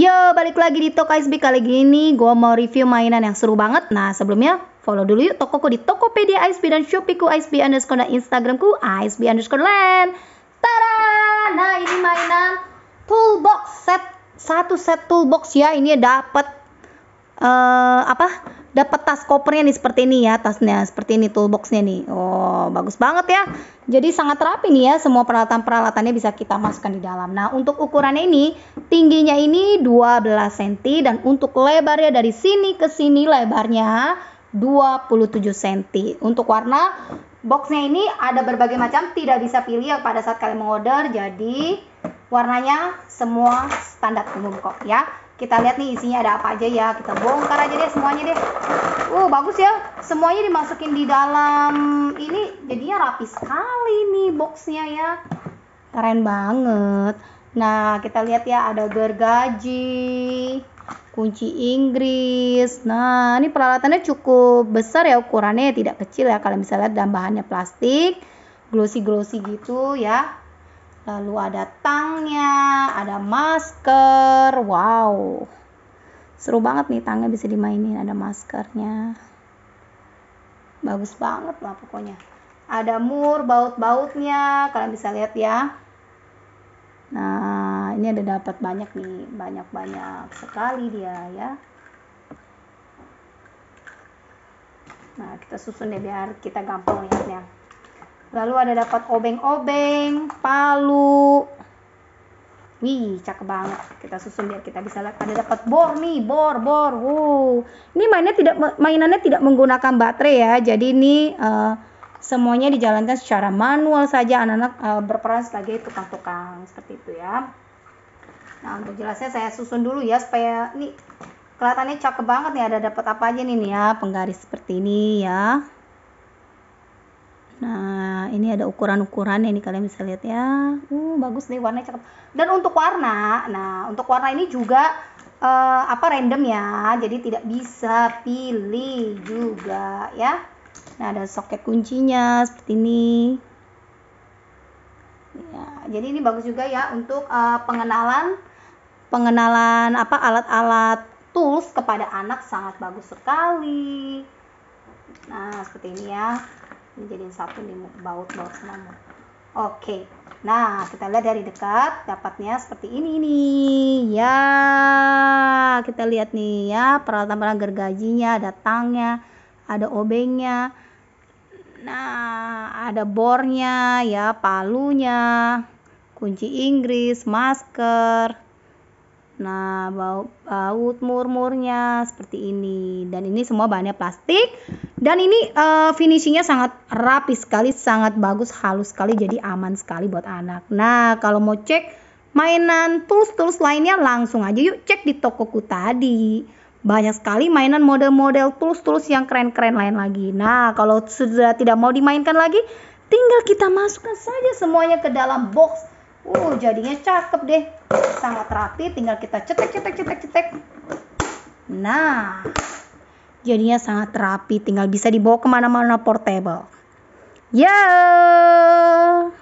Yo, balik lagi di Toko SB kali gini. Gua mau review mainan yang seru banget. Nah, sebelumnya follow dulu yuk tokoku di Tokopedia ISB dan Shopeeku ISB underscore dan Instagramku ISB underscore land. Tada! Nah, ini mainan toolbox set satu set toolbox ya. Ini dapat uh, apa dapat tas kopernya nih seperti ini ya tasnya seperti ini toolboxnya nih oh bagus banget ya jadi sangat rapi nih ya semua peralatan peralatannya bisa kita masukkan di dalam nah untuk ukurannya ini tingginya ini 12 cm dan untuk lebarnya dari sini ke sini lebarnya 27 cm untuk warna boxnya ini ada berbagai macam tidak bisa pilih pada saat kalian mengorder jadi warnanya semua standar umum kok ya kita lihat nih isinya ada apa aja ya kita bongkar aja deh semuanya deh uh bagus ya semuanya dimasukin di dalam ini jadinya rapi sekali nih boxnya ya keren banget nah kita lihat ya ada gergaji kunci Inggris nah ini peralatannya cukup besar ya ukurannya ya. tidak kecil ya kalau misalnya lihat dan bahannya plastik glossy glossy gitu ya lalu ada tangnya, ada masker. Wow. Seru banget nih tangnya bisa dimainin, ada maskernya. Bagus banget lah pokoknya. Ada mur, baut-bautnya, kalian bisa lihat ya. Nah, ini ada dapat banyak nih, banyak-banyak sekali dia ya. Nah, kita susun deh biar kita gampang lihatnya. Lalu ada dapat obeng-obeng, palu. Wih, cakep banget. Kita susun biar kita bisa lihat. Ada dapat bor nih, bor, bor. Wow. Ini mainnya tidak mainannya tidak menggunakan baterai ya. Jadi ini uh, semuanya dijalankan secara manual saja. Anak-anak uh, berperan sebagai tukang-tukang seperti itu ya. Nah, untuk jelasnya saya susun dulu ya supaya nih kelihatannya cakep banget nih ada dapat apa aja nih, nih ya penggaris seperti ini ya Nah, ini ada ukuran-ukuran ini kalian bisa lihat ya. Uh, bagus nih warnanya cakep. Dan untuk warna, nah untuk warna ini juga uh, apa random ya. Jadi tidak bisa pilih juga ya. Nah, ada soket kuncinya seperti ini. Ya, jadi ini bagus juga ya untuk uh, pengenalan pengenalan apa alat-alat tools kepada anak sangat bagus sekali. Nah, seperti ini ya menjadi satu nih baut-baut semua oke nah kita lihat dari dekat dapatnya seperti ini nih ya kita lihat nih ya peralatan-peralatan gergajinya ada tangnya ada obengnya nah ada bornya ya palunya kunci Inggris masker nah baut, baut murmurnya seperti ini dan ini semua bahannya plastik dan ini uh, finishingnya sangat rapi sekali, sangat bagus, halus sekali, jadi aman sekali buat anak. Nah, kalau mau cek mainan tools-tools lainnya langsung aja yuk cek di tokoku tadi. Banyak sekali mainan model-model tools-tools yang keren-keren lain lagi. Nah, kalau sudah tidak mau dimainkan lagi, tinggal kita masukkan saja semuanya ke dalam box. Uh, jadinya cakep deh. Sangat rapi, tinggal kita cetek-cetek-cetek-cetek. Nah, Jadinya sangat rapi, tinggal bisa dibawa kemana-mana portable. Yeah!